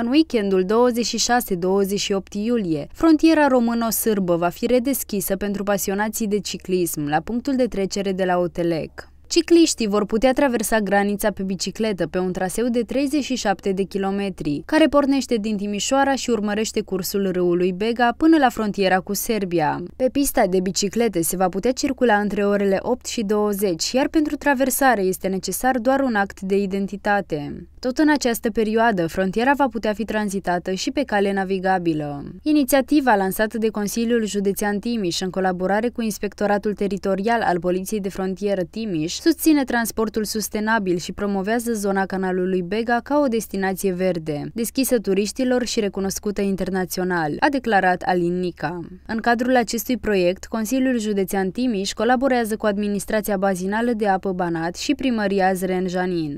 În weekendul 26-28 iulie, frontiera româno-sârbă va fi redeschisă pentru pasionații de ciclism la punctul de trecere de la Otelec. Cicliștii vor putea traversa granița pe bicicletă pe un traseu de 37 de kilometri, care pornește din Timișoara și urmărește cursul râului Bega până la frontiera cu Serbia. Pe pista de biciclete se va putea circula între orele 8 și 20, iar pentru traversare este necesar doar un act de identitate. Tot în această perioadă, frontiera va putea fi tranzitată și pe cale navigabilă. Inițiativa lansată de Consiliul Județean Timiș în colaborare cu Inspectoratul Teritorial al Poliției de Frontieră Timiș susține transportul sustenabil și promovează zona canalului Bega ca o destinație verde, deschisă turiștilor și recunoscută internațional, a declarat Alin Nica. În cadrul acestui proiect, Consiliul Județean Timiș colaborează cu administrația bazinală de apă Banat și primăria Zrenjanin.